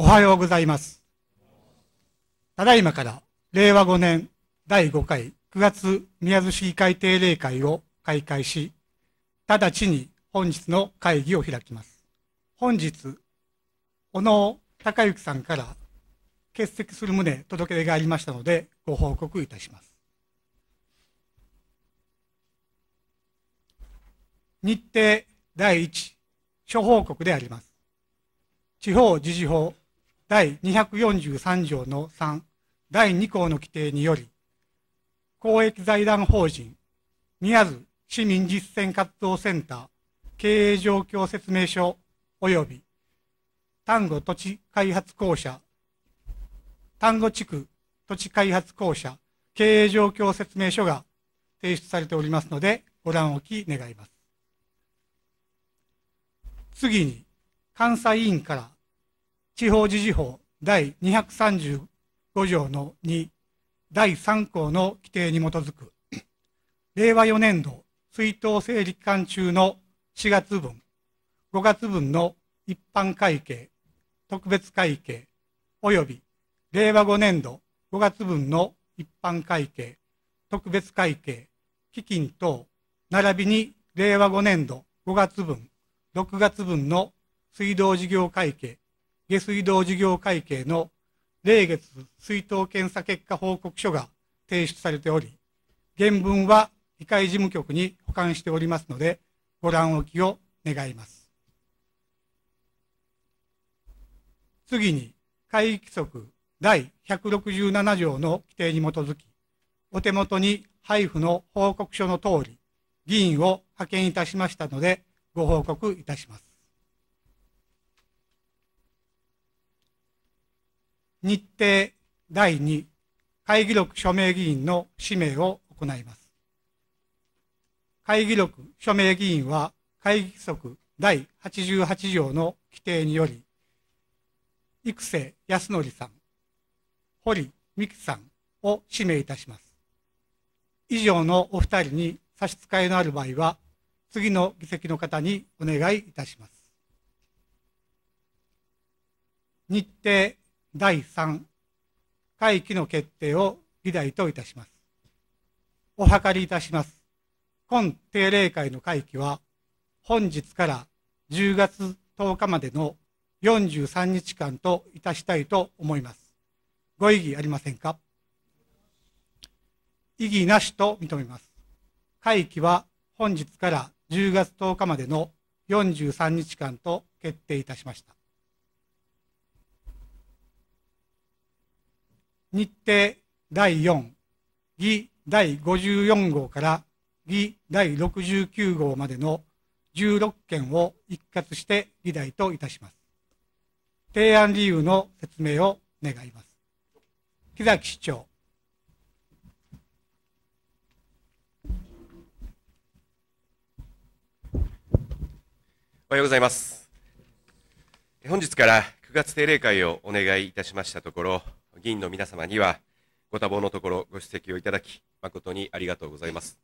おはようございます。ただいまから令和5年第5回9月宮津市議会定例会を開会し、直ちに本日の会議を開きます。本日、小野孝之さんから欠席する旨届け出がありましたので、ご報告いたします。日程第1、諸報告であります。地方自治法第243条の3第2項の規定により、公益財団法人、宮津市民実践活動センター経営状況説明書及び丹後土地開発公社、丹後地区土地開発公社経営状況説明書が提出されておりますので、ご覧おき願います。次に、監査委員から地方自治法第235条の2第3項の規定に基づく令和4年度追悼整理期間中の4月分5月分の一般会計特別会計及び令和5年度5月分の一般会計特別会計基金等並びに令和5年度5月分6月分の水道事業会計下水道事業会計の例月水筒検査結果報告書が提出されており、原文は議会事務局に保管しておりますので、ご覧おきを願います。次に、会議規則第167条の規定に基づき、お手元に配布の報告書の通り、議員を派遣いたしましたので、ご報告いたします。日程第2会議録署名議員の氏名を行います。会議録署名議員は会議規則第88条の規定により、育成康則さん、堀美樹さんを指名いたします。以上のお二人に差し支えのある場合は、次の議席の方にお願いいたします。日程第3会期の決定を議題といたします。お諮りいたします。今定例会の会期は、本日から10月10日までの43日間といたしたいと思います。ご異議ありませんか異議なしと認めます。会期は本日から10月10日までの43日間と決定いたしました。日程第4、議第54号から議第69号までの16件を一括して議題といたします。提案理由の説明を願います。木崎市長。おはようございます。本日から9月定例会をお願いいたしましたところ、議員の皆様には、ご多忙のところご出席をいただき、誠にありがとうございます。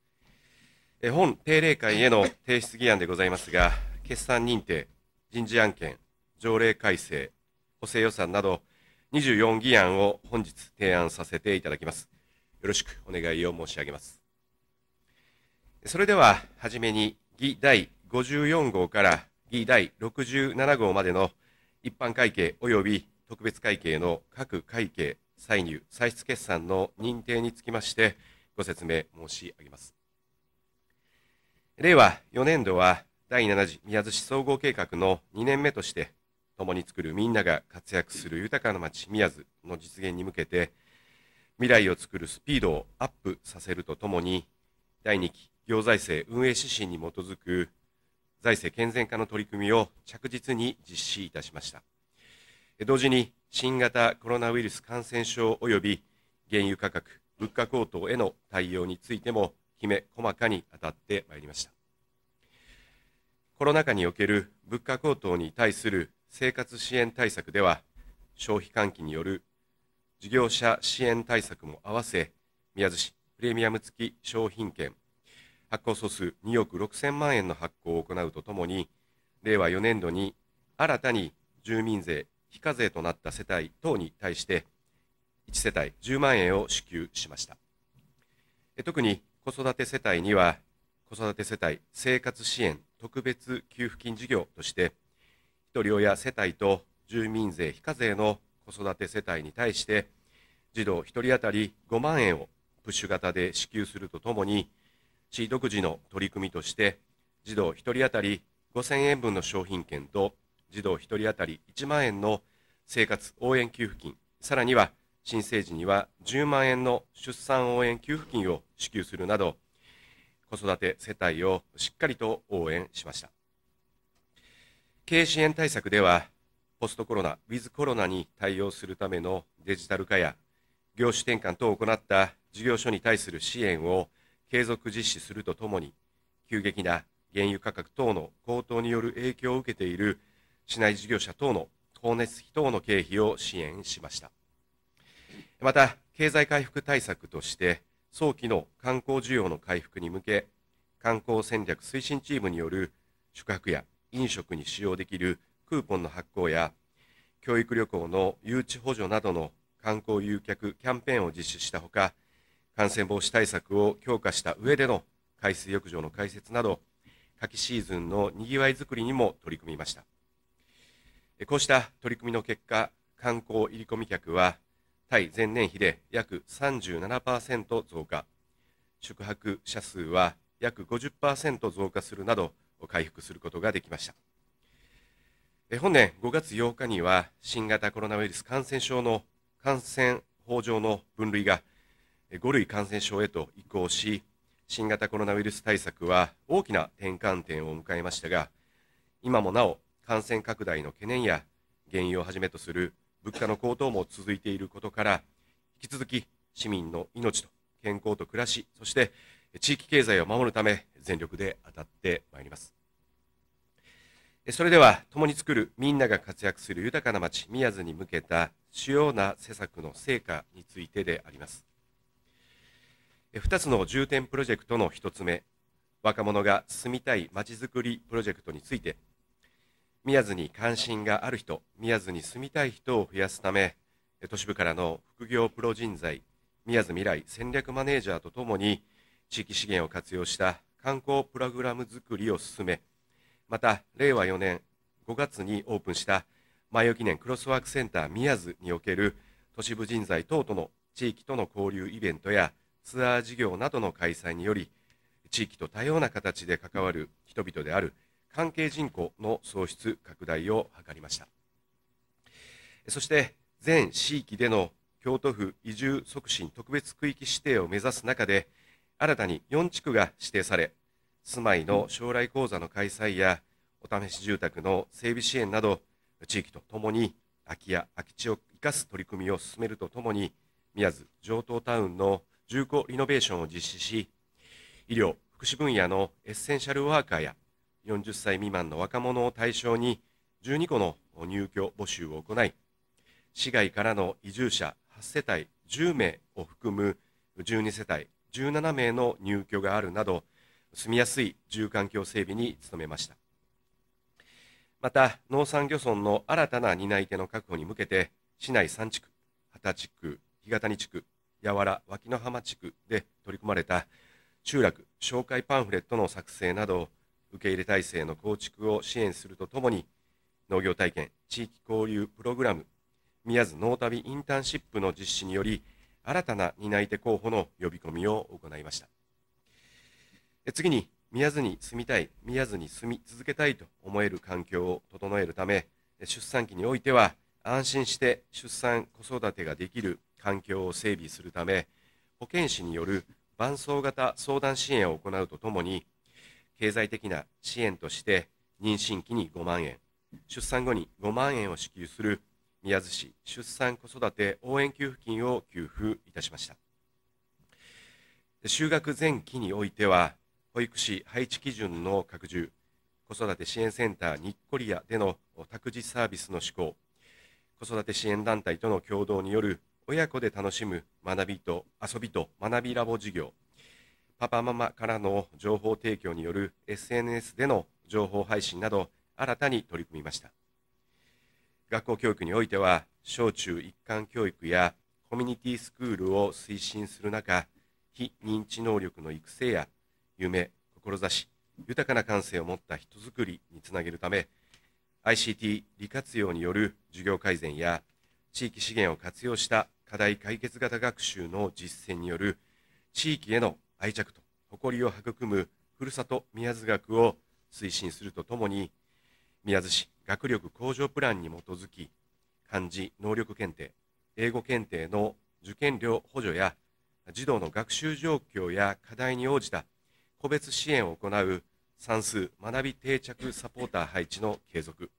え本定例会への提出議案でございますが、決算認定、人事案件、条例改正、補正予算など、24議案を本日提案させていただきます。よろしくお願いを申し上げます。それでは、はじめに、議第54号から議第67号までの一般会計及び特別会計の各会計、歳入、歳出決算の認定につきまして、ご説明申し上げます。令和4年度は、第7次宮津市総合計画の2年目として、共に作るみんなが活躍する豊かな町宮津の実現に向けて、未来を作るスピードをアップさせるとともに、第2期行財政運営指針に基づく財政健全化の取り組みを着実に実施いたしました。同時に新型コロナウイルス感染症及び原油価格、物価高騰への対応についてもきめ細かに当たってまいりました。コロナ禍における物価高騰に対する生活支援対策では、消費喚起による事業者支援対策も合わせ、宮津市プレミアム付き商品券発行総数2億6000万円の発行を行うとともに、令和4年度に新たに住民税非課税となった世帯等に対して、1世帯10万円を支給しました。特に子育て世帯には、子育て世帯生活支援特別給付金事業として、ひとり親世帯と住民税非課税の子育て世帯に対して、児童1人当たり5万円をプッシュ型で支給するとともに、市独自の取り組みとして、児童1人当たり5000円分の商品券と児童1人当たり1万円の生活応援給付金、さらには新生児には10万円の出産応援給付金を支給するなど、子育て世帯をしっかりと応援しました。経営支援対策では、ポストコロナ、ウィズコロナに対応するためのデジタル化や、業種転換等を行った事業所に対する支援を継続実施するとともに、急激な原油価格等の高騰による影響を受けている市内事業者等の光熱費等の経費を支援しましたまた経済回復対策として早期の観光需要の回復に向け観光戦略推進チームによる宿泊や飲食に使用できるクーポンの発行や教育旅行の誘致補助などの観光誘客キャンペーンを実施したほか感染防止対策を強化した上での海水浴場の開設など夏季シーズンのにぎわいづくりにも取り組みましたこうした取り組みの結果、観光入り込み客は、対前年比で約37%増加、宿泊者数は約50%増加するなど、回復することができました。本年5月8日には、新型コロナウイルス感染症の感染法上の分類が5類感染症へと移行し、新型コロナウイルス対策は大きな転換点を迎えましたが、今もなお感染拡大の懸念や原油をはじめとする物価の高騰も続いていることから引き続き市民の命と健康と暮らしそして地域経済を守るため全力で当たってまいりますそれでは共に作るみんなが活躍する豊かな町宮津に向けた主要な施策の成果についてであります2つの重点プロジェクトの1つ目若者が住みたいまちづくりプロジェクトについて宮津に関心がある人宮津に住みたい人を増やすため都市部からの副業プロ人材宮津未来戦略マネージャーとともに地域資源を活用した観光プログラム作りを進めまた令和4年5月にオープンした前置記念クロスワークセンター宮津における都市部人材等との地域との交流イベントやツアー事業などの開催により地域と多様な形で関わる人々である関係人口の創出拡大を図りましたそして全地域での京都府移住促進特別区域指定を目指す中で新たに4地区が指定され住まいの将来講座の開催やお試し住宅の整備支援など地域とともに空き家空き地を生かす取り組みを進めるとともに宮津上東タウンの重厚リノベーションを実施し医療福祉分野のエッセンシャルワーカーや40歳未満の若者を対象に12個の入居募集を行い市外からの移住者8世帯10名を含む12世帯17名の入居があるなど住みやすい住環境整備に努めましたまた農産漁村の新たな担い手の確保に向けて市内3地区畑地区干潟谷地区柔原脇野浜地区で取り組まれた集落紹介パンフレットの作成など受け入れ体制の構築を支援するとともに、農業体験、地域交流プログラム、宮津農旅インターンシップの実施により、新たな担い手候補の呼び込みを行いました。次に、宮津に住みたい、宮津に住み続けたいと思える環境を整えるため、出産期においては、安心して出産・子育てができる環境を整備するため、保健師による伴走型相談支援を行うとともに、経済的な支援として妊娠期に5万円出産後に5万円を支給する宮津市出産子育て応援給付金を給付いたしました就学前期においては保育士配置基準の拡充子育て支援センターにっこりアでの託児サービスの施行子育て支援団体との共同による親子で楽しむ学びと遊びと学びラボ事業パパママからの情報提供による SNS での情報配信など新たに取り組みました学校教育においては小中一貫教育やコミュニティスクールを推進する中非認知能力の育成や夢志豊かな感性を持った人づくりにつなげるため ICT 利活用による授業改善や地域資源を活用した課題解決型学習の実践による地域への愛着と誇りを育むふるさと宮津学を推進するとともに宮津市学力向上プランに基づき漢字能力検定英語検定の受験料補助や児童の学習状況や課題に応じた個別支援を行う算数学び定着サポーター配置の継続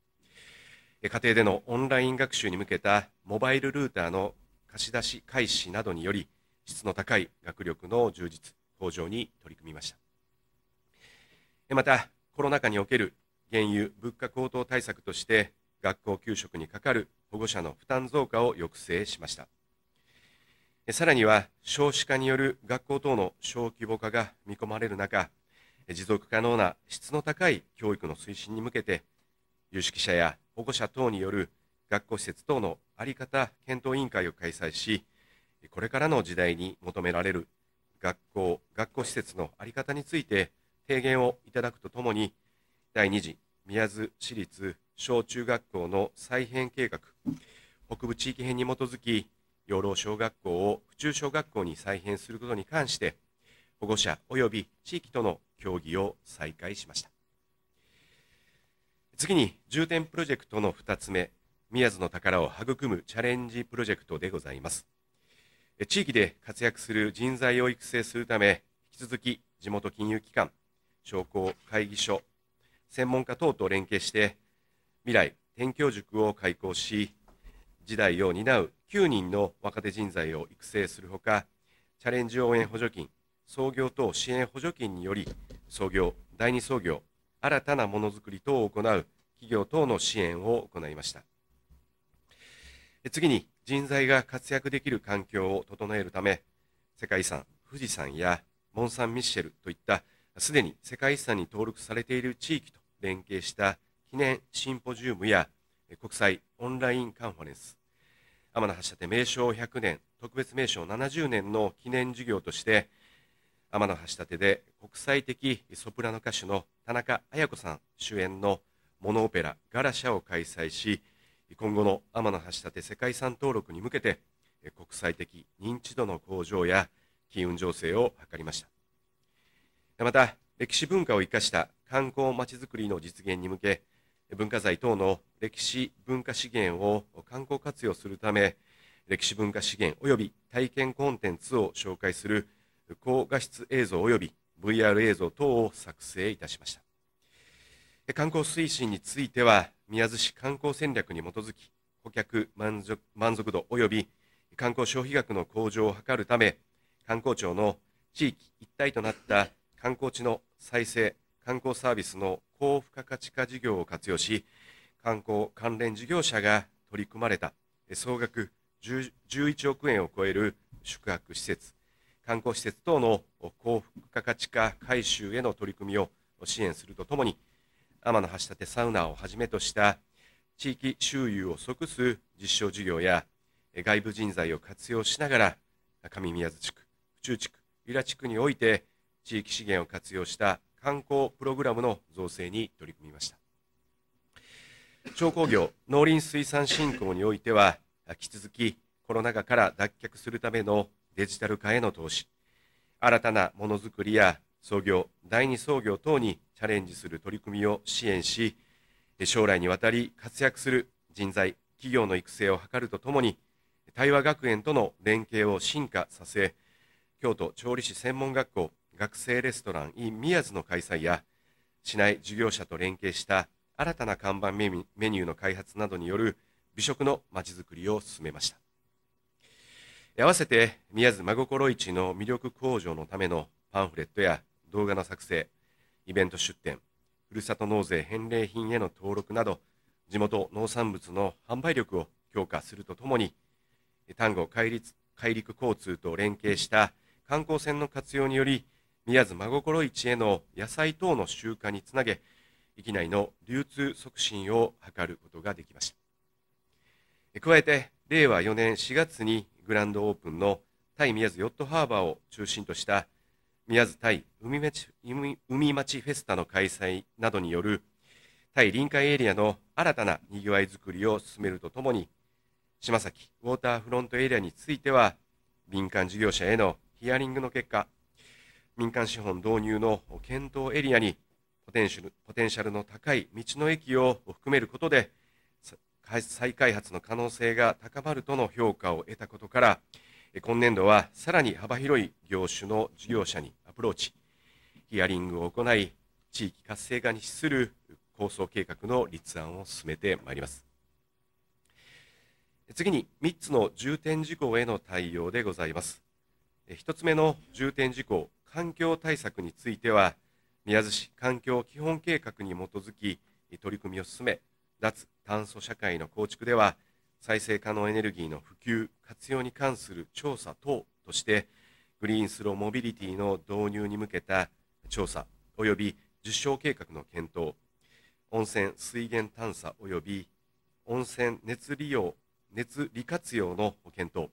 家庭でのオンライン学習に向けたモバイルルーターの貸し出し開始などにより質の高い学力の充実向上に取り組みましたまたコロナ禍における原油物価高騰対策として学校給食にかかる保護者の負担増加を抑制しましたさらには少子化による学校等の小規模化が見込まれる中持続可能な質の高い教育の推進に向けて有識者や保護者等による学校施設等の在り方検討委員会を開催しこれからの時代に求められる学校、学校施設の在り方について提言をいただくとともに、第2次宮津市立小中学校の再編計画、北部地域編に基づき、養老小学校を府中小学校に再編することに関して、保護者及び地域との協議を再開しました。次に、重点プロジェクトの2つ目、宮津の宝を育むチャレンジプロジェクトでございます。地域で活躍する人材を育成するため、引き続き地元金融機関、商工会議所、専門家等と連携して、未来転居塾を開講し、時代を担う9人の若手人材を育成するほか、チャレンジ応援補助金、創業等支援補助金により、創業、第2創業、新たなものづくり等を行う企業等の支援を行いました。次に、人材が活躍できる環境を整えるため、世界遺産富士山やモン・サン・ミッシェルといったすでに世界遺産に登録されている地域と連携した記念シンポジウムや国際オンラインカンファレンス天橋立名称100年特別名称70年の記念事業として天橋立で国際的ソプラノ歌手の田中綾子さん主演のモノオペラ「ガラシャ」を開催し今後の天橋立世界遺産登録に向けて国際的認知度の向上や機運醸成を図りましたまた歴史文化を生かした観光まちづくりの実現に向け文化財等の歴史文化資源を観光活用するため歴史文化資源及び体験コンテンツを紹介する高画質映像及び VR 映像等を作成いたしました観光推進については、宮津市観光戦略に基づき、顧客満足満足度及び観光消費額の向上を図るため、観光庁の地域一体となった観光地の再生、観光サービスの高付加価値化事業を活用し、観光関連事業者が取り組まれた総額11億円を超える宿泊施設、観光施設等の高付加価値化改修への取り組みを支援するとともに、天橋立サウナをはじめとした地域周遊を即す実証事業や外部人材を活用しながら上宮津地区、府中地区、由良地区において地域資源を活用した観光プログラムの造成に取り組みました商工業農林水産振興においては引き続きコロナ禍から脱却するためのデジタル化への投資新たなものづくりや創業第二創業等にチャレンジする取り組みを支援し、将来にわたり活躍する人材、企業の育成を図るとともに、対話学園との連携を進化させ、京都調理師専門学校学生レストラン in 宮津の開催や、市内事業者と連携した新たな看板メニューの開発などによる美食のまちづくりを進めました。合わせて宮津真心市の魅力向上のためのパンフレットや動画の作成、イベント出店、ふるさと納税返礼品への登録など、地元農産物の販売力を強化するとともに、丹後海陸交通と連携した観光船の活用により、宮津真心市への野菜等の集荷につなげ、域内の流通促進を図ることができました。加えて、令和4年4月にグランドオープンの対宮津ヨットハーバーを中心とした宮津対海町海町フェスタの開催などによる対臨海エリアの新たなにぎわいづくりを進めるとともに島崎ウォーターフロントエリアについては民間事業者へのヒアリングの結果民間資本導入の検討エリアにポテンシャルポテンシャルの高い道の駅を含めることで再開発の可能性が高まるとの評価を得たことから今年度はさらに幅広い業種の事業者にアプローチ、ヒアリングを行い、地域活性化に資する構想計画の立案を進めてまいります。次に3つの重点事項への対応でございます。1つ目の重点事項、環境対策については、宮津市環境基本計画に基づき取り組みを進め、脱炭素社会の構築では、再生可能エネルギーの普及活用に関する調査等としてグリーンスローモビリティの導入に向けた調査及び受賞計画の検討温泉水源探査及び温泉熱利用熱利活用の検討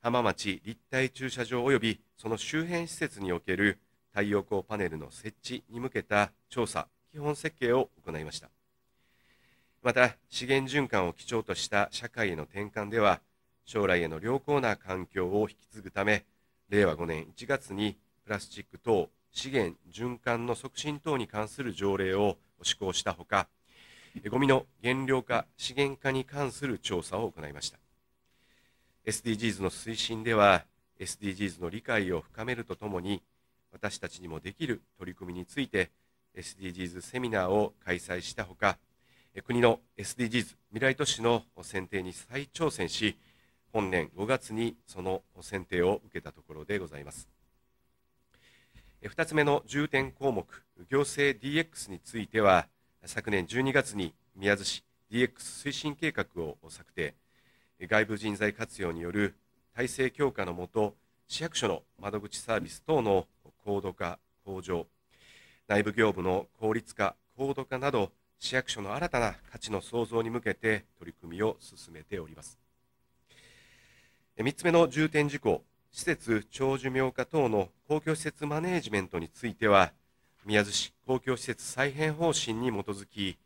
浜町立体駐車場及びその周辺施設における太陽光パネルの設置に向けた調査基本設計を行いましたまた資源循環を基調とした社会への転換では将来への良好な環境を引き継ぐため令和5年1月にプラスチック等資源循環の促進等に関する条例を施行したほかゴミの減量化資源化に関する調査を行いました SDGs の推進では SDGs の理解を深めるとともに私たちにもできる取り組みについて SDGs セミナーを開催したほか国の SDGs 未来都市の選定に再挑戦し本年5月にその選定を受けたところでございます2つ目の重点項目行政 DX については昨年12月に宮津市 DX 推進計画を策定外部人材活用による体制強化のもと市役所の窓口サービス等の高度化向上内部業務の効率化高度化など市役所の新たな価値の創造に向けて取り組みを進めております3つ目の重点事項施設長寿命化等の公共施設マネージメントについては宮津市公共施設再編方針に基づき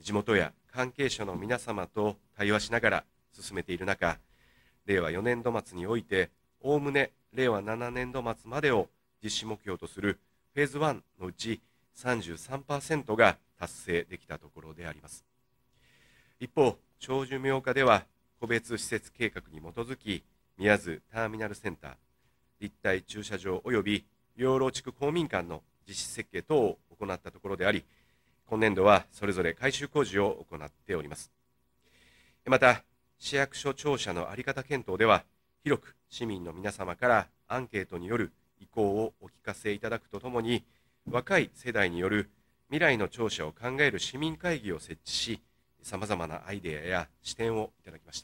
地元や関係者の皆様と対話しながら進めている中令和4年度末においておおむね令和7年度末までを実施目標とするフェーズ1のうち33%が達成できたところであります一方長寿命化では個別施設計画に基づき宮津ターミナルセンター立体駐車場及び養老地区公民館の実施設計等を行ったところであり今年度はそれぞれ改修工事を行っておりますまた市役所庁舎の在り方検討では広く市民の皆様からアンケートによる意向をお聞かせいただくとともに若い世代による未来の庁舎を考える市民会議を設置しさまざまなアイデアや視点をいただきまし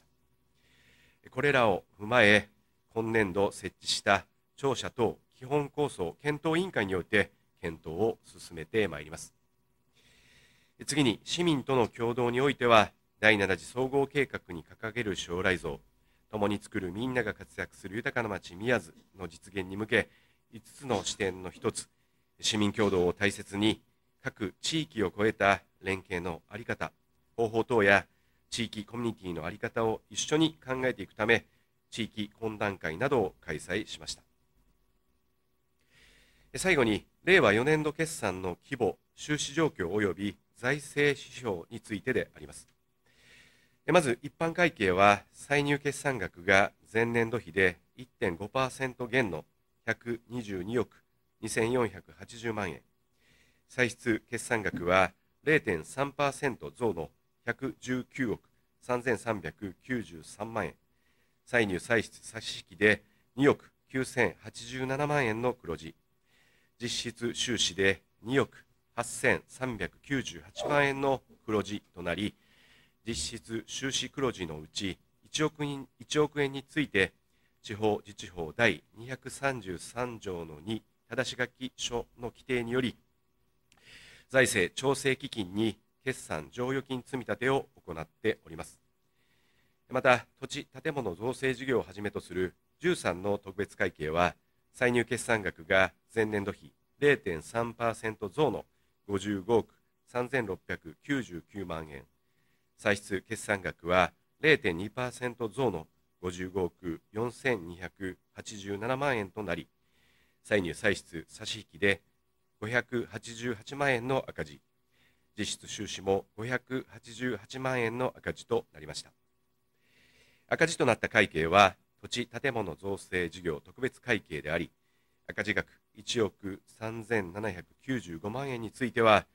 たこれらを踏まえ今年度設置した庁舎等基本構想検討委員会において検討を進めてまいります次に市民との共同においては第7次総合計画に掲げる将来像共に作るみんなが活躍する豊かな町宮津の実現に向け5つの視点の1つ市民共同を大切に各地域を超えた連携の在り方方法等や地域コミュニティの在り方を一緒に考えていくため地域懇談会などを開催しました最後に令和4年度決算の規模収支状況及び財政指標についてでありますまず一般会計は歳入決算額が前年度比で1.5%減の122億2480万円歳出決算額は0.3%増の119億3393万円歳入歳出差し引きで2億9087万円の黒字実質収支で2億8398万円の黒字となり実質収支黒字のうち1億円 ,1 億円について地方自治法第233条の2し書き書の規定により、財政調整基金に決算剰余金積立を行っております。また、土地・建物造成事業をはじめとする13の特別会計は、歳入決算額が前年度比0.3%増の55億3699万円、歳出決算額は0.2%増の55億4287万円となり、歳入歳出差し引きで588万円の赤字実質収支も588万円の赤字となりました赤字となった会計は土地建物造成事業特別会計であり赤字額1億3795万円については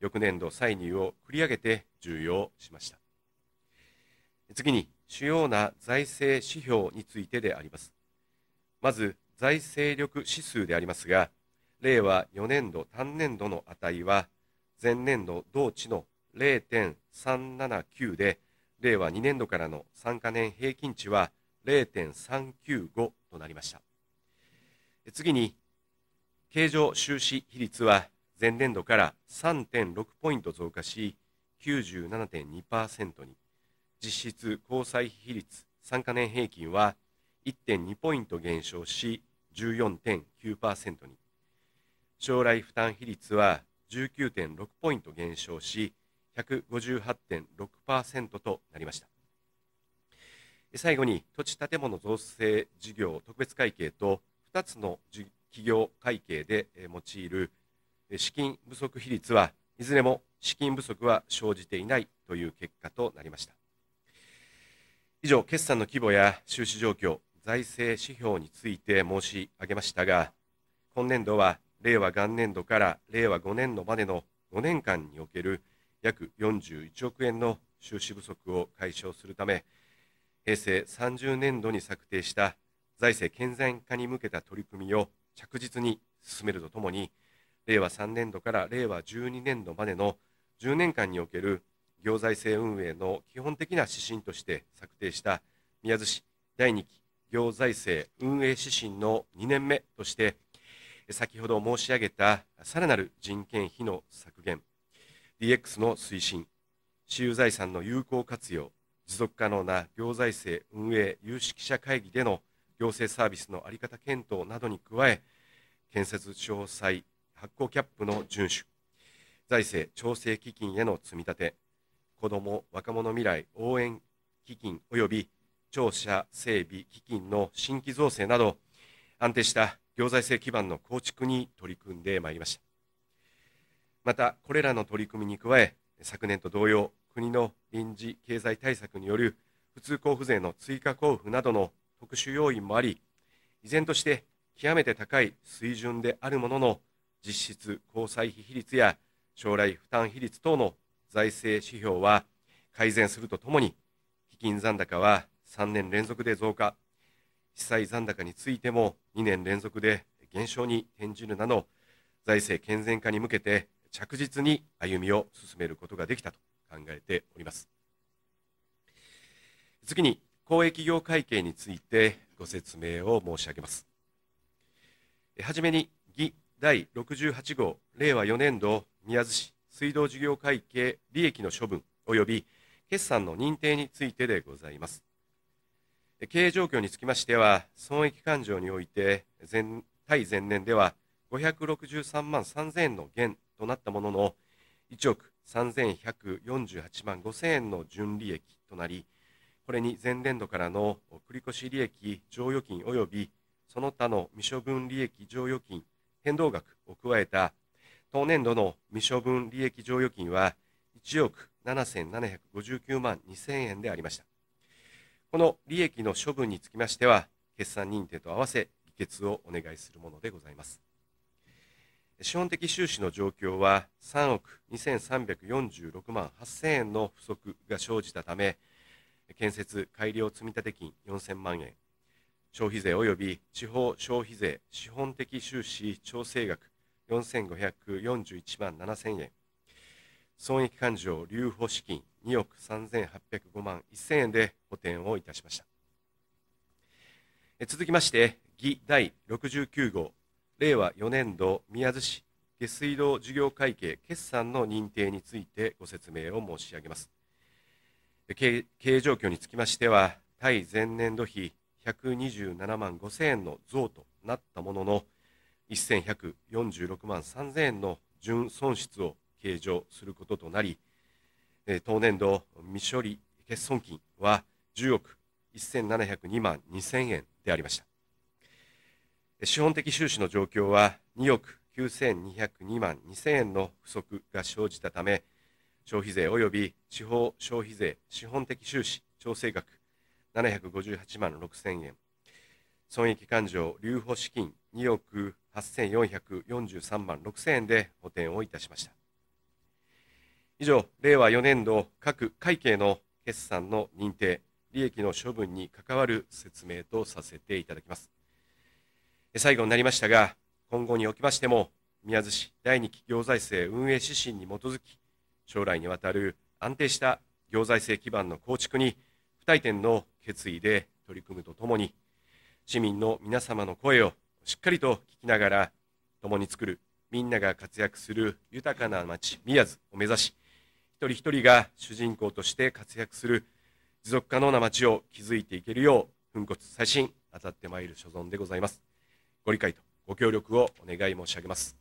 翌年度歳入を繰り上げて重要しました次に主要な財政指標についてでありますまず財政力指数でありますが、令和4年度単年度の値は、前年度同値の0.379で、令和2年度からの3か年平均値は0.395となりました。次に、経常収支比率は前年度から3.6ポイント増加し、97.2%に、実質交際比率3か年平均は1.2ポイント減少し14.9%に将来負担比率は19.6ポイント減少し158.6%となりました最後に土地建物造成事業特別会計と2つの企業会計で用いる資金不足比率はいずれも資金不足は生じていないという結果となりました以上決算の規模や収支状況財政指標について申し上げましたが、今年度は令和元年度から令和5年度までの5年間における約41億円の収支不足を解消するため、平成30年度に策定した財政健全化に向けた取り組みを着実に進めるとともに、令和3年度から令和12年度までの10年間における行財政運営の基本的な指針として策定した宮津市第2期行財政運営指針の2年目として先ほど申し上げたさらなる人件費の削減 DX の推進私有財産の有効活用持続可能な行財政運営有識者会議での行政サービスの在り方検討などに加え建設詳細発行キャップの遵守財政調整基金への積み立て子ども若者未来応援基金及び庁舎整備、基金の新規造成など、安定した行財政基盤の構築に取り組んでまいりました。また、これらの取り組みに加え、昨年と同様、国の臨時経済対策による普通交付税の追加交付などの特殊要因もあり、依然として極めて高い水準であるものの、実質交際費比率や将来負担比率等の財政指標は改善するとともに、基金残高は3年連続で増加被災残高についても2年連続で減少に転じるなど財政健全化に向けて着実に歩みを進めることができたと考えております次に公益業会計についてご説明を申し上げますはじめに議第68号令和4年度宮津市水道事業会計利益の処分及び決算の認定についてでございます経営状況につきましては、損益勘定において前、対前年では563万3000円の減となったものの、1億3148万5000円の純利益となり、これに前年度からの繰越利益剰余金及びその他の未処分利益剰余金変動額を加えた当年度の未処分利益剰余金は1億7759万2000円でありました。この利益の処分につきましては、決算認定と合わせ、議決をお願いするものでございます。資本的収支の状況は3億2346万8000円の不足が生じたため、建設改良積立金4000万円、消費税及び地方消費税資本的収支調整額4541万7000円、損益勘定留保資金2億3805万1000円で補填をいたしました続きまして議第69号令和4年度宮津市下水道事業会計決算の認定についてご説明を申し上げます経営状況につきましては対前年度比127万5000円の増となったものの1146万3000円の純損失を計上することとなりえ当年度未処理欠損金は10億1702万2000円でありました資本的収支の状況は2億9202万2000円の不足が生じたため消費税及び地方消費税資本的収支調整額758万6000円損益勘定留保資金2億8443万6000円で補填をいたしました以上、令和4年度各会計の決算の認定、利益の処分に関わる説明とさせていただきます。最後になりましたが、今後におきましても、宮津市第2期行財政運営指針に基づき、将来にわたる安定した行財政基盤の構築に、不退転の決意で取り組むとともに、市民の皆様の声をしっかりと聞きながら、共に作る、みんなが活躍する豊かな町宮津を目指し、一人一人が主人公として活躍する持続可能な街を築いていけるよう、粉骨最新、当たってまいる所存でございます。ご理解とご協力をお願い申し上げます。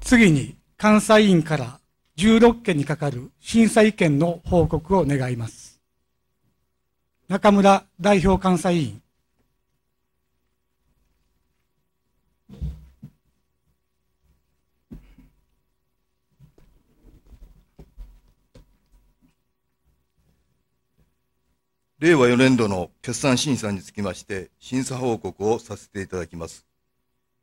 次に監査委員から16件にかかる審査意見の報告を願います。中村代表監査委員。令和4年度の決算審査につきまして、審査報告をさせていただきます。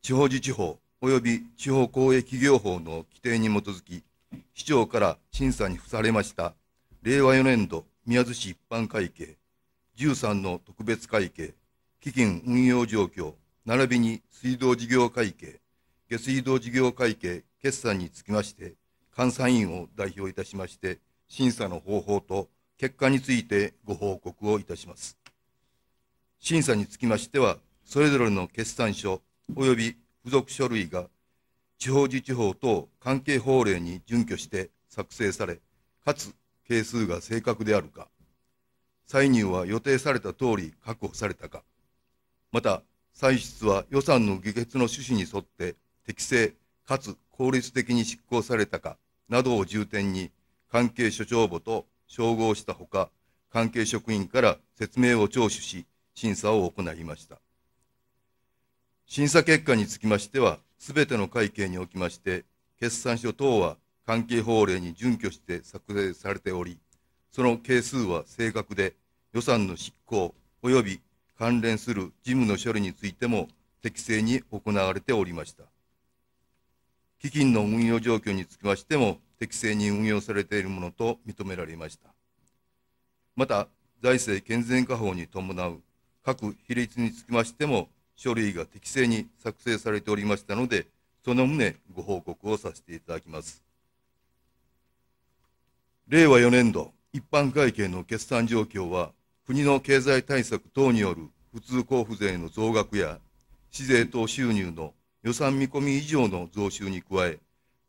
地方自治法及び地方公営企業法の規定に基づき、市長から審査に付されました令和4年度宮津市一般会計13の特別会計基金運用状況並びに水道事業会計下水道事業会計決算につきまして監査員を代表いたしまして審査の方法と結果についてご報告をいたします審査につきましてはそれぞれの決算書及び付属書類が地方自治法等関係法令に準拠して作成され、かつ係数が正確であるか、歳入は予定された通り確保されたか、また歳出は予算の議決の趣旨に沿って適正かつ効率的に執行されたかなどを重点に関係所長簿と照合したほか、関係職員から説明を聴取し、審査を行いました。審査結果につきましては、すべての会計におきまして、決算書等は関係法令に準拠して作成されており、その係数は正確で、予算の執行及び関連する事務の処理についても適正に行われておりました。基金の運用状況につきましても、適正に運用されているものと認められました。また、財政健全化法に伴う各比率につきましても、書類が適正に作成されておりましたので、その旨ご報告をさせていただきます。令和4年度一般会計の決算状況は、国の経済対策等による普通交付税の増額や、市税等収入の予算見込み以上の増収に加え、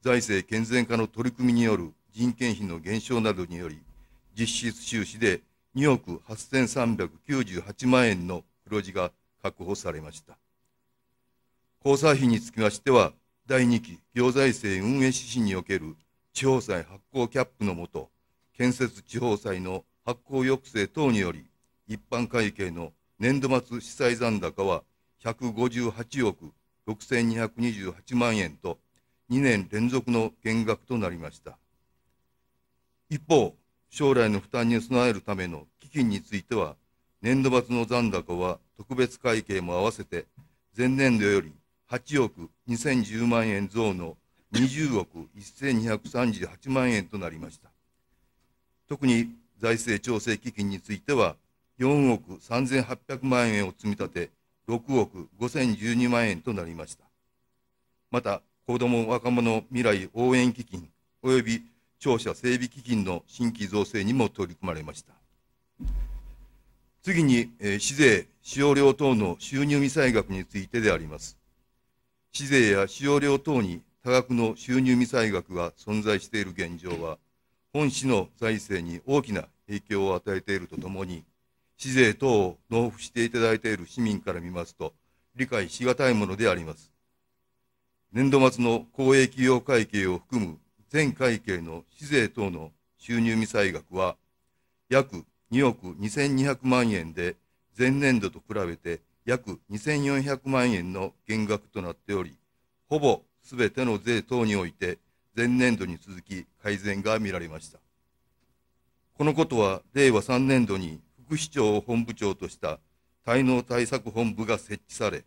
財政健全化の取り組みによる人件費の減少などにより、実質収支で2億8398万円の黒字が確保されました交際費につきましては第2期行財政運営指針における地方債発行キャップのもと建設地方債の発行抑制等により一般会計の年度末資債残高は158億6228万円と2年連続の減額となりました一方将来の負担に備えるための基金については年度末の残高は特別会計も合わせて前年度より8億2010万円増の20億1238万円となりました特に財政調整基金については4億3800万円を積み立て6億5012万円となりましたまた子ども若者未来応援基金及び庁舎整備基金の新規造成にも取り組まれました次に、えー、市税、使用料等の収入未済額についてであります。市税や使用料等に多額の収入未済額が存在している現状は、本市の財政に大きな影響を与えているとともに、市税等を納付していただいている市民から見ますと、理解し難いものであります。年度末の公営企業会計を含む全会計の市税等の収入未済額は、約2億2200万円で前年度と比べて約2400万円の減額となっており、ほぼすべての税等において前年度に続き改善が見られました。このことは令和3年度に副市長を本部長とした滞納対策本部が設置され、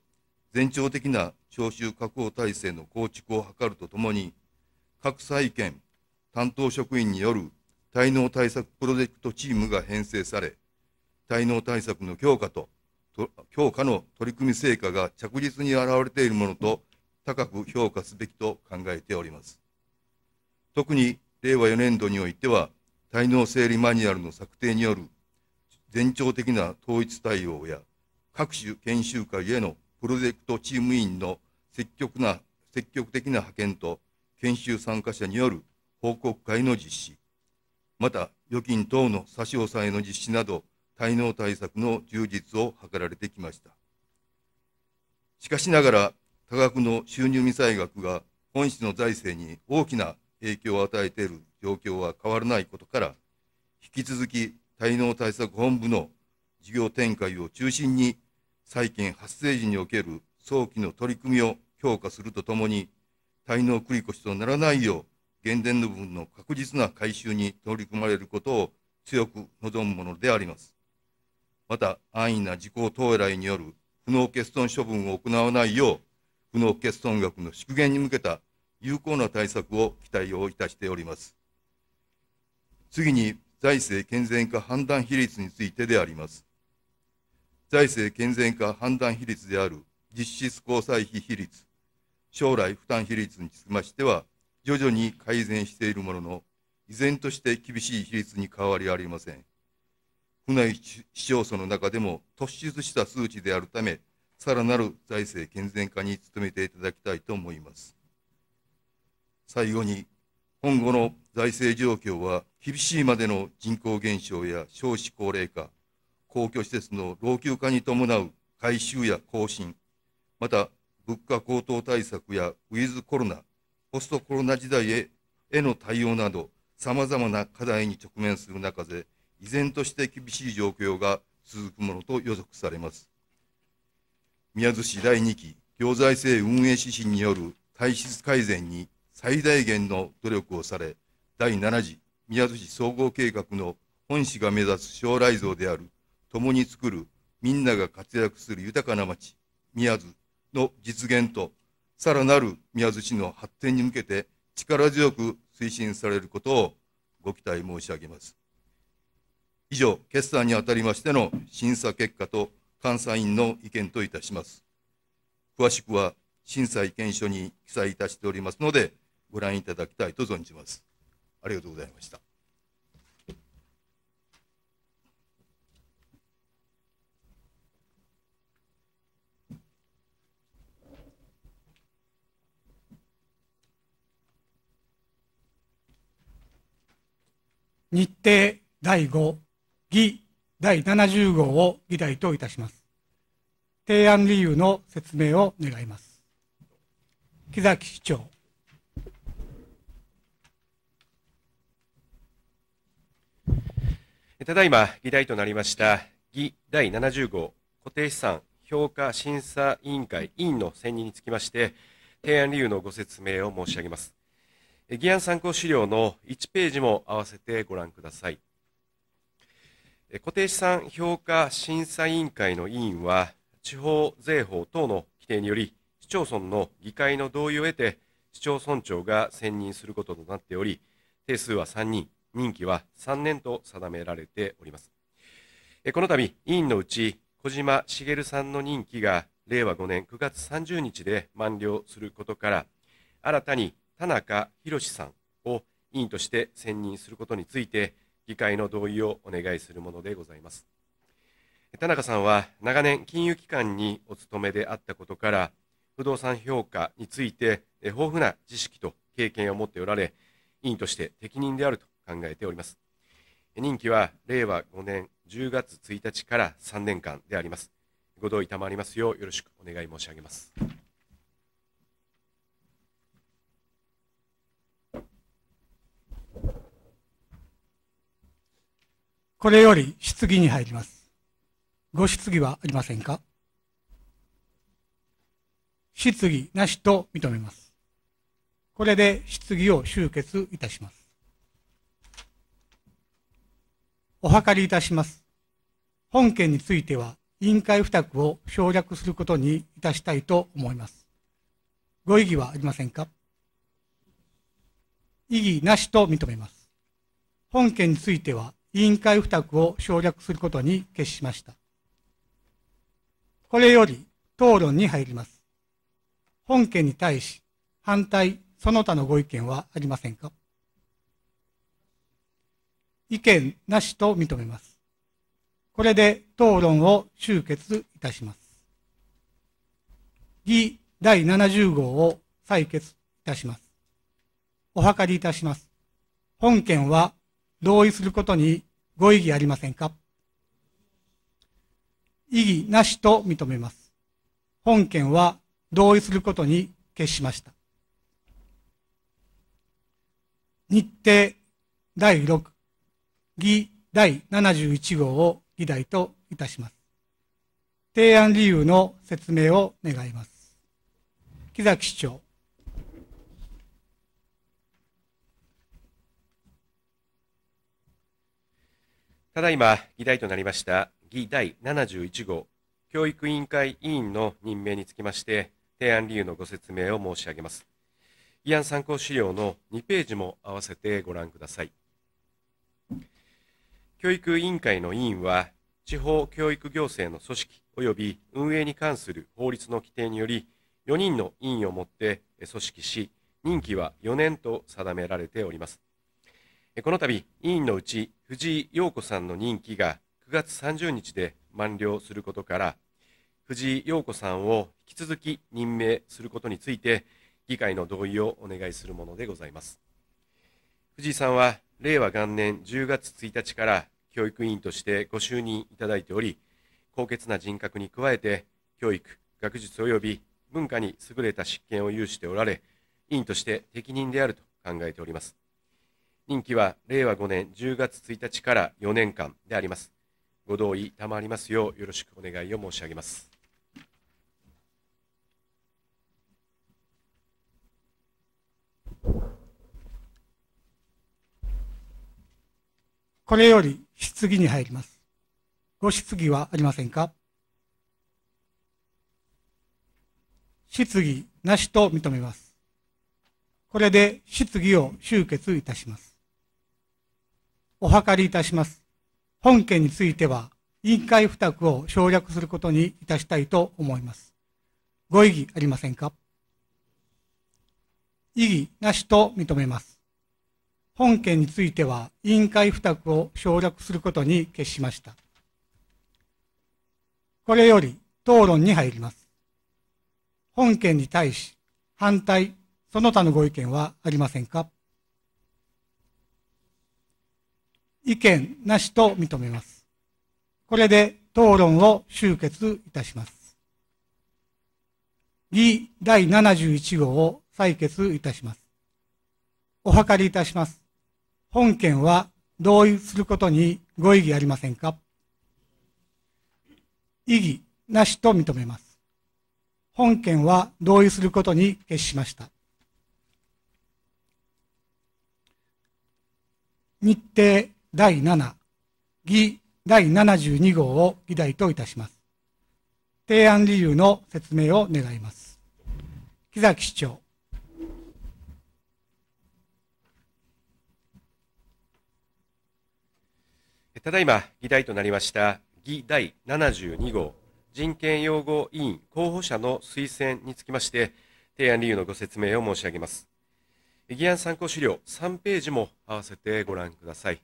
全庁的な徴収確保体制の構築を図るとともに、各債権、担当職員による滞納対策プロジェクトチームが編成され、滞納対策の強化と、強化の取り組み成果が着実に表れているものと高く評価すべきと考えております。特に令和4年度においては、滞納整理マニュアルの策定による全庁的な統一対応や各種研修会へのプロジェクトチーム員の積極な積極的な派遣と研修参加者による報告会の実施また預金等の差し押さえの実施など、滞納対策の充実を図られてきました。しかしながら、多額の収入未済額が本市の財政に大きな影響を与えている状況は変わらないことから、引き続き滞納対策本部の事業展開を中心に、債権発生時における早期の取り組みを強化するとともに、滞納繰越とならないよう、原電の部分の確実な回収に取り組まれることを強く望むものであります。また、安易な事項到来による不能欠損処分を行わないよう、不能欠損額の縮減に向けた有効な対策を期待をいたしております。次に、財政健全化判断比率についてであります。財政健全化判断比率である実質交際費比率、将来負担比率につきましては、徐々に改善しているものの、依然として厳しい比率に変わりありません。府内市町村の中でも突出した数値であるため、さらなる財政健全化に努めていただきたいと思います。最後に、今後の財政状況は厳しいまでの人口減少や少子高齢化、公共施設の老朽化に伴う改修や更新、また物価高騰対策やウィズコロナ、ポストコロナ時代へへの対応など、さまざまな課題に直面する中で、依然として厳しい状況が続くものと予測されます。宮津市第2期行財政運営指針による体質改善に最大限の努力をされ、第7次宮津市総合計画の本市が目指す将来像である、共に作るみんなが活躍する豊かな町、宮津の実現とさらなる宮津市の発展に向けて力強く推進されることをご期待申し上げます。以上、決算にあたりましての審査結果と監査員の意見といたします。詳しくは審査意見書に記載いたしておりますので、ご覧いただきたいと存じます。ありがとうございました。日程第5、議第70号を議題といたします。提案理由の説明を願います。木崎市長。ただいま議題となりました議第70号固定資産評価審査委員会委員の選任につきまして提案理由のご説明を申し上げます。議案参考資料の1ページも合わせてご覧ください。固定資産評価審査委員会の委員は、地方税法等の規定により、市町村の議会の同意を得て、市町村長が選任することとなっており、定数は3人、任期は3年と定められております。この度、委員のうち、小島茂さんの任期が令和5年9月30日で満了することから、新たに田中宏さんを委員として選任することについて議会の同意をお願いするものでございます田中さんは長年金融機関にお勤めであったことから不動産評価について豊富な知識と経験を持っておられ委員として適任であると考えております任期は令和5年10月1日から3年間でありますご同意賜りますようよろしくお願い申し上げます。これより質疑に入ります。ご質疑はありませんか質疑なしと認めます。これで質疑を終結いたします。お諮りいたします。本件については委員会付託を省略することにいたしたいと思います。ご異議はありませんか異議なしと認めます。本件については委員会付託を省略することに決しました。これより討論に入ります。本件に対し反対その他のご意見はありませんか意見なしと認めます。これで討論を終結いたします。議第70号を採決いたします。お諮りいたします。本件は同意することにご異議ありませんか異議なしと認めます。本件は同意することに決しました。日程第6議第71号を議題といたします。提案理由の説明を願います。木崎市長。ただいま、議題となりました議第71号、教育委員会委員の任命につきまして、提案理由のご説明を申し上げます。議案参考資料の2ページも合わせてご覧ください。教育委員会の委員は、地方教育行政の組織及び運営に関する法律の規定により、4人の委員をもって組織し、任期は4年と定められております。この度、委員のうち藤井陽子さんの任期が9月30日で満了することから、藤井陽子さんを引き続き任命することについて、議会の同意をお願いするものでございます。藤井さんは、令和元年10月1日から教育委員としてご就任いただいており、高潔な人格に加えて、教育、学術及び文化に優れた執権を有しておられ、委員として適任であると考えております。任期は令和5年10月1日から4年間であります。ご同意賜りますようよろしくお願いを申し上げます。これより質疑に入ります。ご質疑はありませんか質疑なしと認めます。これで質疑を終結いたします。お諮りいたします。本件については、委員会付託を省略することにいたしたいと思います。ご異議ありませんか異議なしと認めます。本件については、委員会付託を省略することに決しました。これより討論に入ります。本件に対し、反対、その他のご意見はありませんか意見なしと認めます。これで討論を終結いたします。議第71号を採決いたします。お諮りいたします。本件は同意することにご異議ありませんか異議なしと認めます。本件は同意することに決しました。日程第7、議第72号を議題といたします。提案理由の説明を願います。木崎市長。ただいま議題となりました議第72号人権擁護委員候補者の推薦につきまして提案理由のご説明を申し上げます議案参考資料3ページも合わせてご覧ください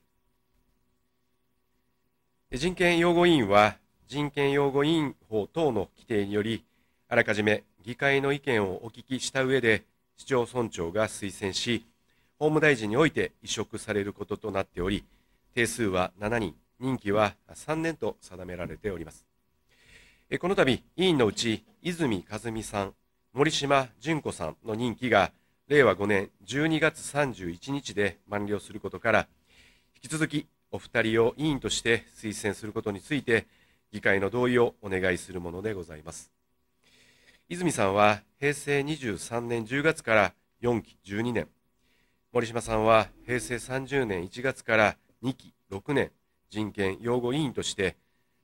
人権擁護委員は人権擁護委員法等の規定によりあらかじめ議会の意見をお聞きした上で市町村長が推薦し法務大臣において移植されることとなっており定数は7人任期は3年と定められておりますこの度委員のうち泉和美さん森島純子さんの任期が令和5年12月31日で満了することから引き続きお二人を委員として推薦することについて議会の同意をお願いするものでございます泉さんは平成23年10月から4期12年森島さんは平成30年1月から2期6年人権擁護委員として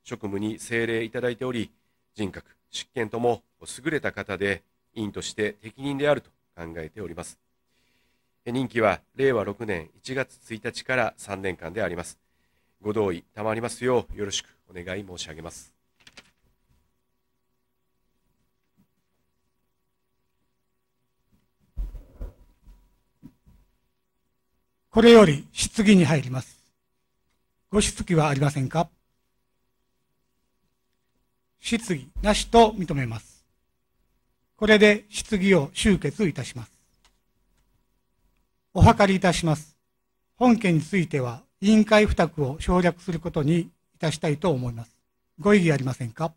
職務に政令いただいており人格執権とも優れた方で委員として適任であると考えております任期は令和6年1月1日から3年間でありますご同意賜りますようよろしくお願い申し上げます。これより質疑に入ります。ご質疑はありませんか質疑なしと認めます。これで質疑を終結いたします。お諮りいたします。本件については委員会付託を省略することにいたしたいと思います。ご異議ありませんか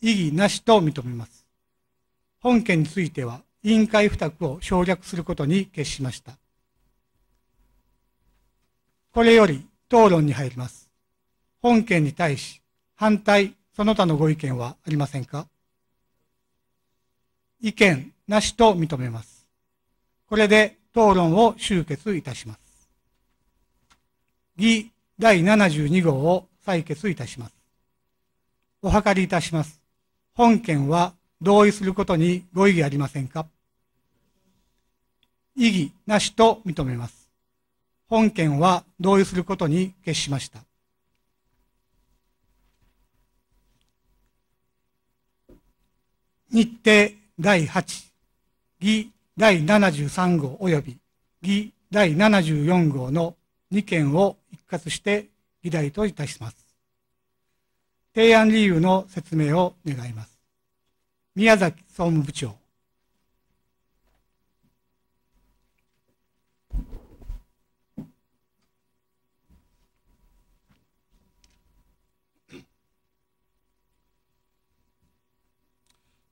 異議なしと認めます。本件については、委員会付託を省略することに決しました。これより討論に入ります。本件に対し、反対、その他のご意見はありませんか意見なしと認めます。これで討論を終結いたします。議第72号を採決いたします。お諮りいたします。本件は同意することにご異議ありませんか異議なしと認めます。本件は同意することに決しました。日程第8、議第73号及び議第74号の2件を一括して議題といたします。提案理由の説明を願います。宮崎総務部長。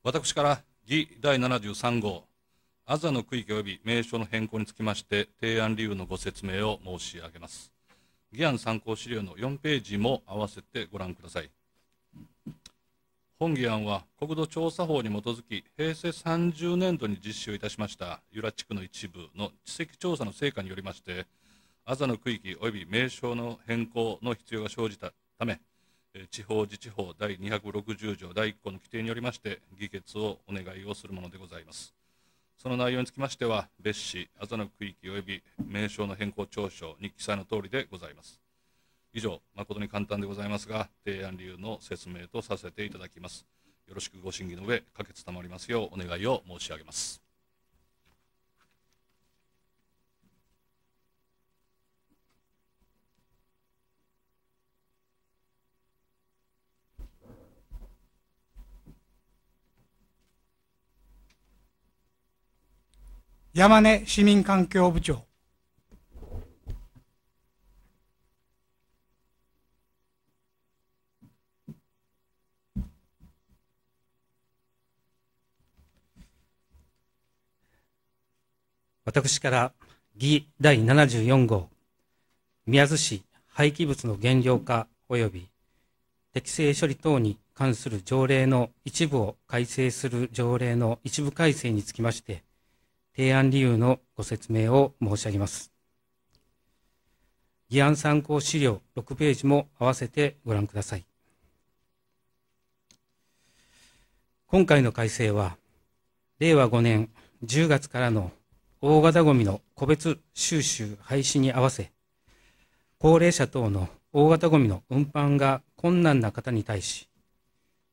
私から議第73号アザの区域及び名称の変更につきまして提案理由のご説明を申し上げます議案参考資料の4ページも併せてご覧ください本議案は国土調査法に基づき平成30年度に実施をいたしました由良地区の一部の地籍調査の成果によりましてアザの区域及び名称の変更の必要が生じたため地方自治法第260条第1項の規定によりまして議決をお願いをするものでございますその内容につきましては、別紙、あざの区域及び名称の変更調書に記載の通りでございます。以上、誠に簡単でございますが、提案理由の説明とさせていただきます。よろしくご審議の上、可決賜りますようお願いを申し上げます。山根市民環境部長。私から議第74号、宮津市廃棄物の減量化及び適正処理等に関する条例の一部を改正する条例の一部改正につきまして、提案理由のご説明を申し上げます。議案参考資料6ページも合わせてご覧ください。今回の改正は、令和5年10月からの大型ごみの個別収集廃止に合わせ、高齢者等の大型ごみの運搬が困難な方に対し、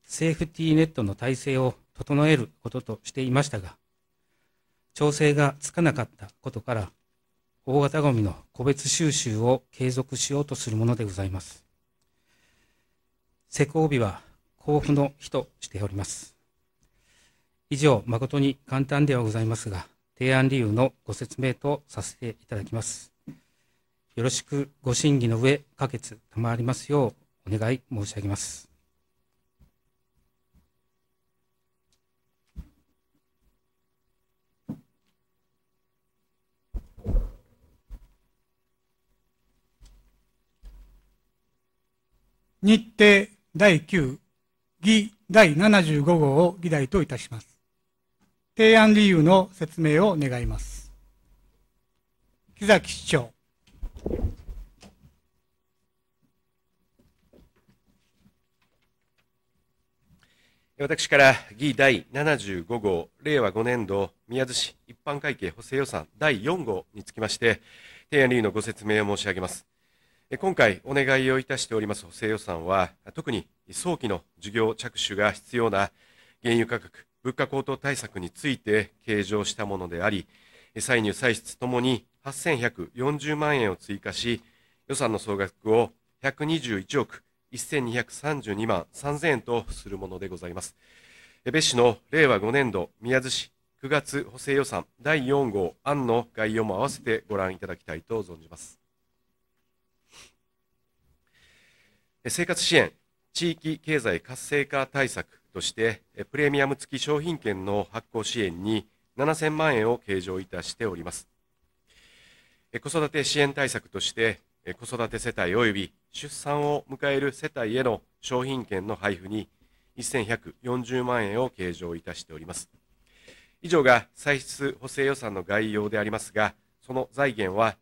セーフティーネットの体制を整えることとしていましたが、調整がつかなかったことから、大型ゴミの個別収集を継続しようとするものでございます。施工日は甲府の日としております。以上、誠に簡単ではございますが、提案理由のご説明とさせていただきます。よろしくご審議の上、可決賜りますようお願い申し上げます。日程第9、議第75号を議題といたします。提案理由の説明を願います。木崎市長。私から議第75号令和5年度宮津市一般会計補正予算第4号につきまして提案理由のご説明を申し上げます。今回お願いをいたしております補正予算は、特に早期の事業着手が必要な原油価格、物価高騰対策について計上したものであり、歳入、歳出ともに8140万円を追加し、予算の総額を121億1232万3000円とするものでございます。別紙の令和5年度宮津市9月補正予算第4号案の概要も合わせてご覧いただきたいと存じます。生活支援、地域経済活性化対策として、プレミアム付き商品券の発行支援に7000万円を計上いたしております。子育て支援対策として、子育て世帯及び出産を迎える世帯への商品券の配布に1140万円を計上いたしております。以上が歳出補正予算の概要でありますが、その財源は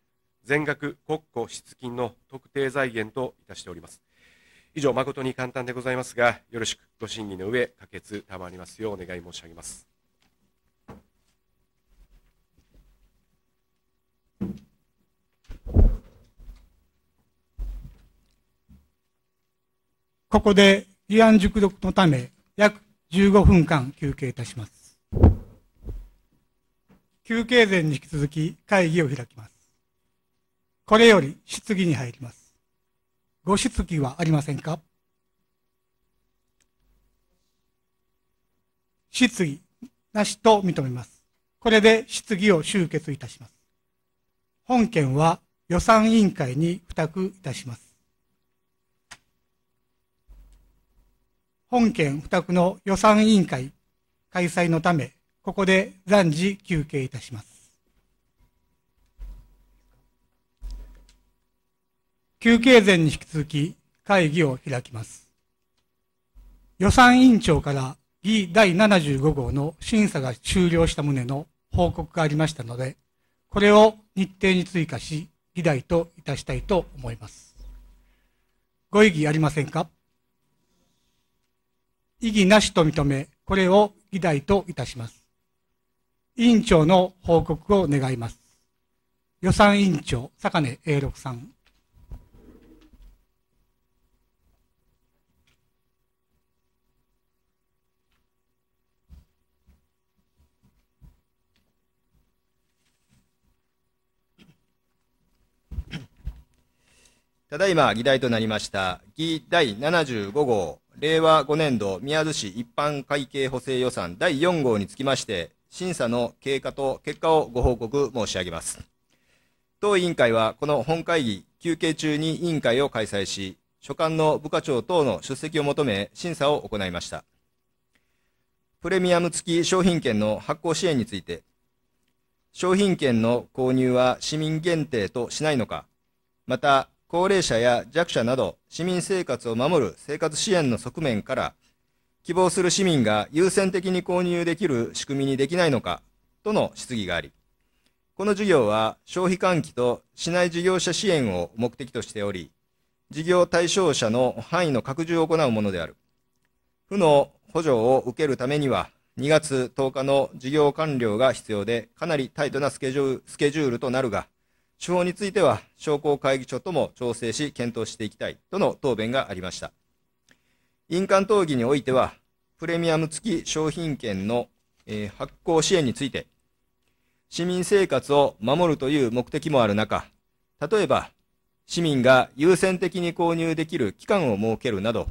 全額国庫支出金の特定財源といたしております。以上、誠に簡単でございますが、よろしくご審議の上、可決賜りますようお願い申し上げます。ここで議案熟読のため、約15分間休憩いたします。休憩前に引き続き会議を開きます。これより質疑に入ります。ご質疑はありませんか質疑なしと認めます。これで質疑を終結いたします。本件は予算委員会に付託いたします。本件付託の予算委員会開催のため、ここで暫時休憩いたします。休憩前に引き続き会議を開きます。予算委員長から議第75号の審査が終了した旨の報告がありましたので、これを日程に追加し、議題といたしたいと思います。ご異議ありませんか異議なしと認め、これを議題といたします。委員長の報告を願います。予算委員長、坂根英六さん。ただいま議題となりました議第75号令和5年度宮津市一般会計補正予算第4号につきまして審査の経過と結果をご報告申し上げます当委員会はこの本会議休憩中に委員会を開催し所管の部課長等の出席を求め審査を行いましたプレミアム付き商品券の発行支援について商品券の購入は市民限定としないのかまた高齢者や弱者など市民生活を守る生活支援の側面から、希望する市民が優先的に購入できる仕組みにできないのかとの質疑があり、この事業は消費喚起と市内事業者支援を目的としており、事業対象者の範囲の拡充を行うものである。負の補助を受けるためには、2月10日の事業完了が必要で、かなりタイトなスケジュールとなるが、手法については商工会議所とも調整し検討していきたいとの答弁がありました。印鑑討議においては、プレミアム付き商品券の、えー、発行支援について、市民生活を守るという目的もある中、例えば、市民が優先的に購入できる期間を設けるなど、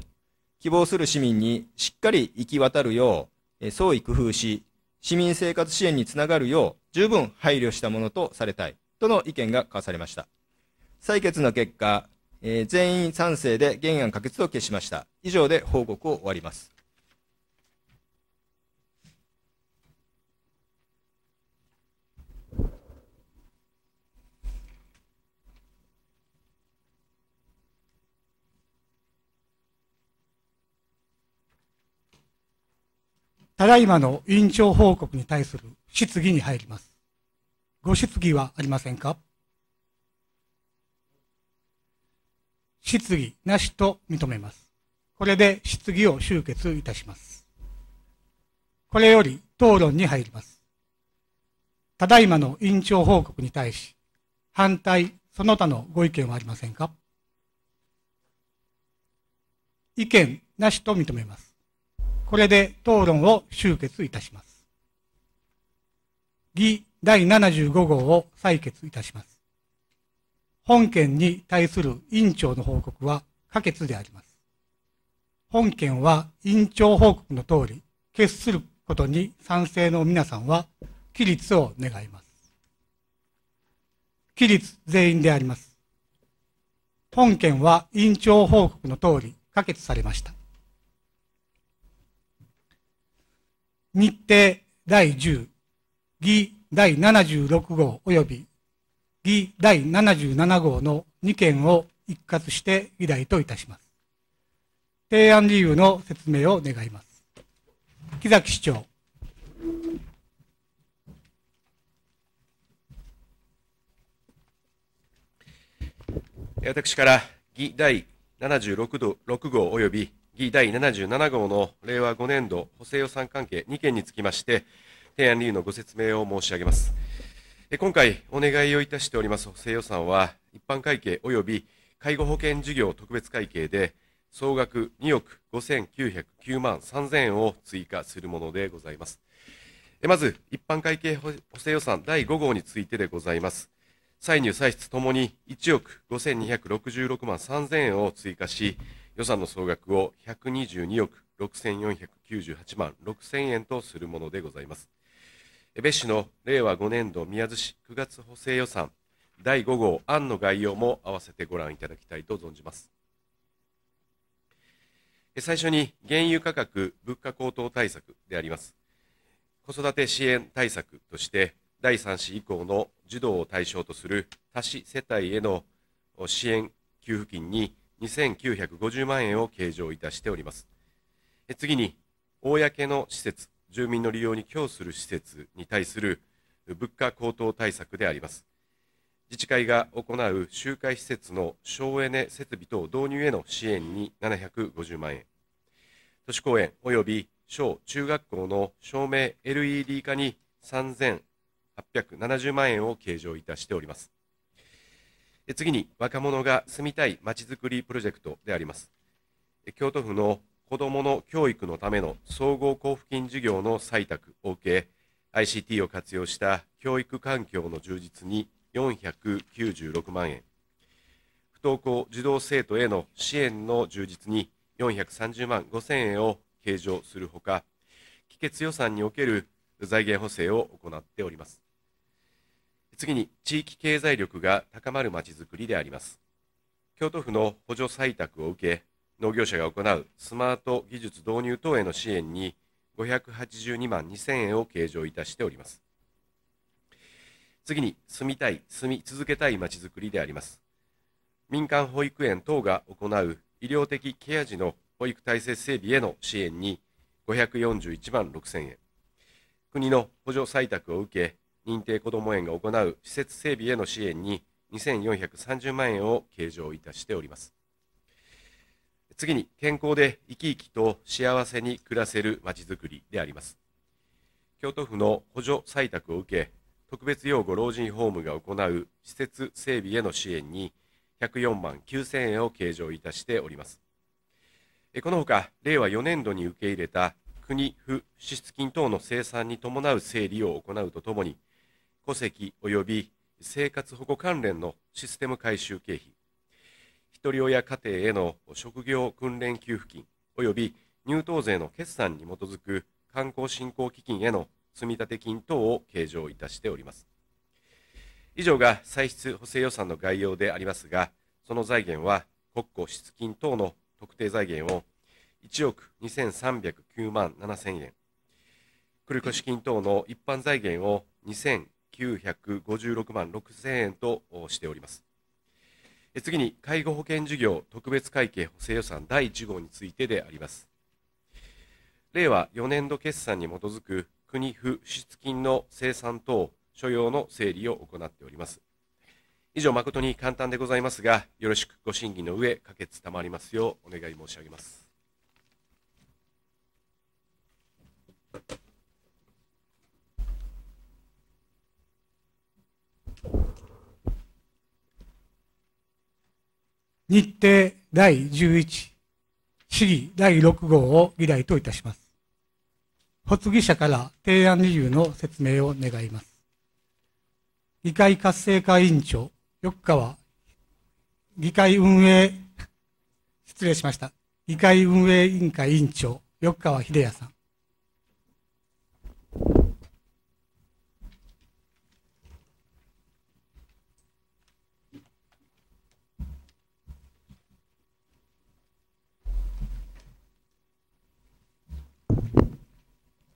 希望する市民にしっかり行き渡るよう、創意工夫し、市民生活支援につながるよう、十分配慮したものとされたい。との意見が交わされました。採決の結果、えー、全員賛成で原案可決を決しました。以上で報告を終わります。ただいまの委員長報告に対する質疑に入ります。ご質疑はありませんか質疑なしと認めます。これで質疑を終結いたします。これより討論に入ります。ただいまの委員長報告に対し、反対、その他のご意見はありませんか意見なしと認めます。これで討論を終結いたします。議第75号を採決いたします。本件に対する委員長の報告は可決であります。本件は委員長報告の通り、決することに賛成の皆さんは、起立を願います。起立全員であります。本件は委員長報告の通り可決されました。日程第10、議第76号及び議第77号の2件を一括して議題といたします。提案理由の説明を願います。木崎市長。私から議第76度6号及び議第77号の令和5年度補正予算関係2件につきまして、提案理由のご説明を申し上げます。今回お願いをいたしております補正予算は、一般会計及び介護保険事業特別会計で、総額2億5909万3000円を追加するものでございます。まず、一般会計補正予算第5号についてでございます。歳入歳出ともに1億5266万3000円を追加し、予算の総額を122億6498万6000円とするものでございます。部市の令和5年度宮津市9月補正予算第5号案の概要も併せてご覧いただきたいと存じます。最初に原油価格物価高騰対策であります。子育て支援対策として第3子以降の児童を対象とする多子世帯への支援給付金に2950万円を計上いたしております。次に、公の施設住民の利用に供する施設に対する物価高騰対策であります。自治会が行う集会施設の省エネ設備等導入への支援に750万円、都市公園及び小中学校の照明 LED 化に3870万円を計上いたしております。次に若者が住みたいまちづくりプロジェクトであります。京都府の子どもの教育のための総合交付金事業の採択を受け、ICT を活用した教育環境の充実に496万円、不登校児童生徒への支援の充実に430万5000円を計上するほか、帰結予算における財源補正を行っております。次に、地域経済力が高まるまちづくりであります。京都府の補助採択を受け、農業者が行うスマート技術導入等への支援に582万2000円を計上いたしております次に住みたい住み続けたいまちづくりであります民間保育園等が行う医療的ケア児の保育体制整備への支援に541万6000円国の補助採択を受け認定こども園が行う施設整備への支援に2430万円を計上いたしております次に健康で生き生きと幸せに暮らせるまちづくりであります京都府の補助採択を受け特別養護老人ホームが行う施設整備への支援に104万9000円を計上いたしておりますこのほか令和4年度に受け入れた国府支出金等の生産に伴う整理を行うとともに戸籍及び生活保護関連のシステム改修経費ひとり親家庭への職業訓練給付金及び入党税の決算に基づく観光振興基金への積立金等を計上いたしております以上が歳出補正予算の概要でありますがその財源は国庫出金等の特定財源を1億2309万7000円繰越金等の一般財源を2956万6000円としております次に介護保険事業特別会計補正予算第1号についてであります。令和4年度決算に基づく国府支出金の生産等所要の整理を行っております。以上誠に簡単でございますが、よろしくご審議の上、可決賜りますようお願い申し上げます。日程第11、市議第6号を議題といたします。発議者から提案理由の説明を願います。議会活性化委員長、四川、議会運営、失礼しました。議会運営委員会委員長、四川秀也さん。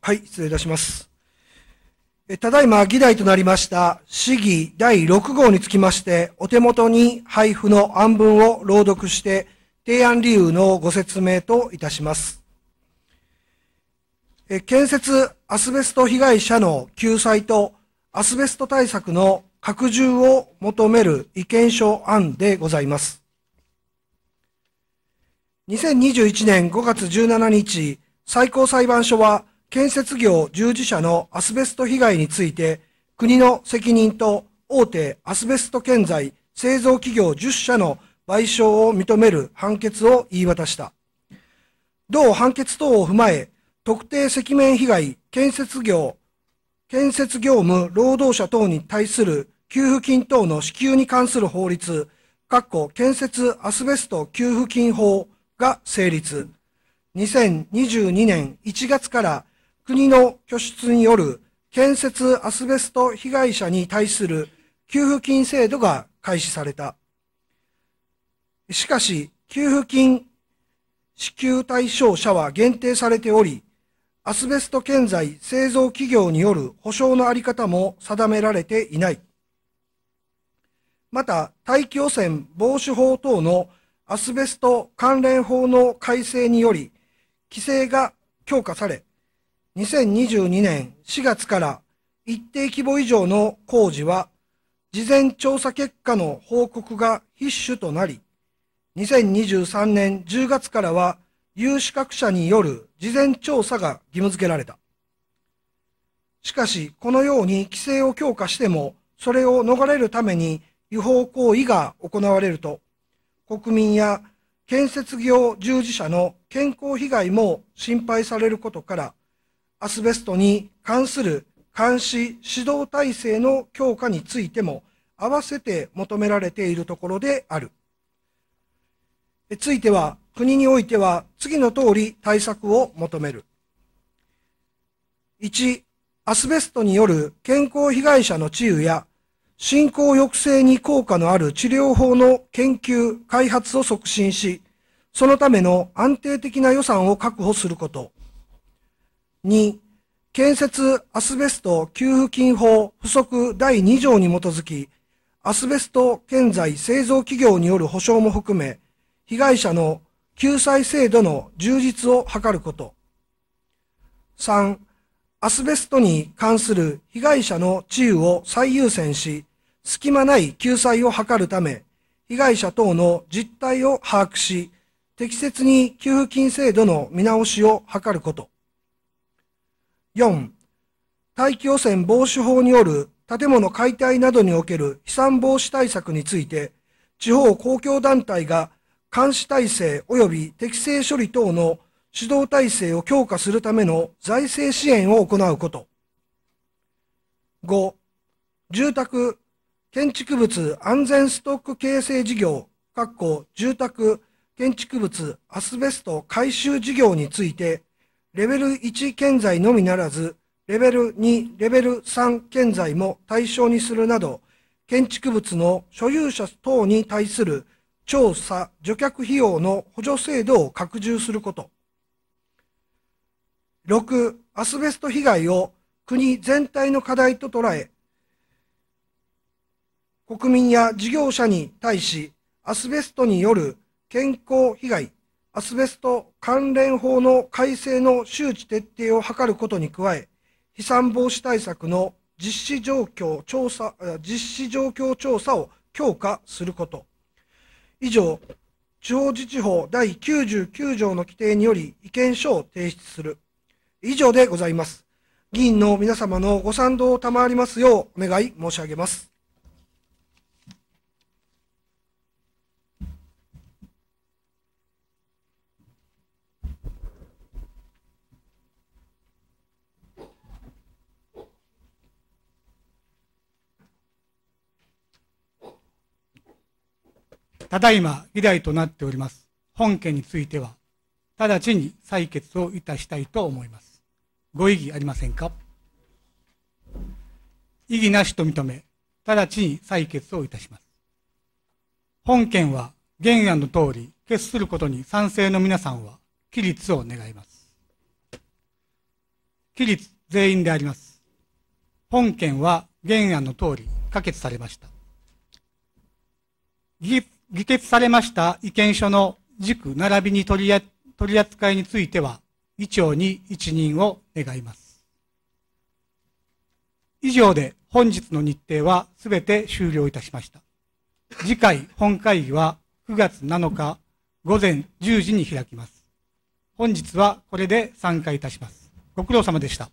はい、失礼いたします。ただいま議題となりました市議第6号につきまして、お手元に配布の案文を朗読して、提案理由のご説明といたします。建設アスベスト被害者の救済とアスベスト対策の拡充を求める意見書案でございます。2021年5月17日、最高裁判所は建設業従事者のアスベスト被害について、国の責任と大手アスベスト建材製造企業10社の賠償を認める判決を言い渡した。同判決等を踏まえ、特定赤面被害建設業、建設業務労働者等に対する給付金等の支給に関する法律、各個建設アスベスト給付金法が成立。2022年1月から国の拠出による建設アスベスト被害者に対する給付金制度が開始された。しかし、給付金支給対象者は限定されており、アスベスト建材製造企業による保障のあり方も定められていない。また、大気汚染防止法等のアスベスト関連法の改正により、規制が強化され、2022年4月から一定規模以上の工事は、事前調査結果の報告が必須となり、2023年10月からは有資格者による事前調査が義務付けられた。しかし、このように規制を強化しても、それを逃れるために違法行為が行われると、国民や建設業従事者の健康被害も心配されることから、アスベストに関する監視指導体制の強化についても合わせて求められているところである。ついては国においては次の通り対策を求める。1、アスベストによる健康被害者の治癒や進行抑制に効果のある治療法の研究、開発を促進し、そのための安定的な予算を確保すること。2、建設アスベスト給付金法付則第2条に基づき、アスベスト建材製造企業による保障も含め、被害者の救済制度の充実を図ること。3、アスベストに関する被害者の治癒を最優先し、隙間ない救済を図るため、被害者等の実態を把握し、適切に給付金制度の見直しを図ること。4、大気汚染防止法による建物解体などにおける飛散防止対策について、地方公共団体が監視体制及び適正処理等の指導体制を強化するための財政支援を行うこと。5、住宅、建築物安全ストック形成事業、括弧住宅、建築物アスベスト回収事業について、レベル1建材のみならず、レベル2、レベル3建材も対象にするなど、建築物の所有者等に対する調査、除却費用の補助制度を拡充すること。6、アスベスト被害を国全体の課題と捉え、国民や事業者に対し、アスベストによる健康被害、アスベスト関連法の改正の周知徹底を図ることに加え、飛散防止対策の実施状況調査、実施状況調査を強化すること。以上、地方自治法第99条の規定により意見書を提出する。以上でございます。議員の皆様のご賛同を賜りますようお願い申し上げます。ただいま議題となっております本件については、直ちに採決をいたしたいと思います。ご異議ありませんか異議なしと認め、直ちに採決をいたします。本件は原案の通り、決することに賛成の皆さんは、起立を願います。起立全員であります。本件は原案の通り、可決されました。議議決されました意見書の軸並びに取り取り扱いについては、議長に一任を願います。以上で本日の日程は全て終了いたしました。次回本会議は9月7日午前10時に開きます。本日はこれで参加いたします。ご苦労様でした。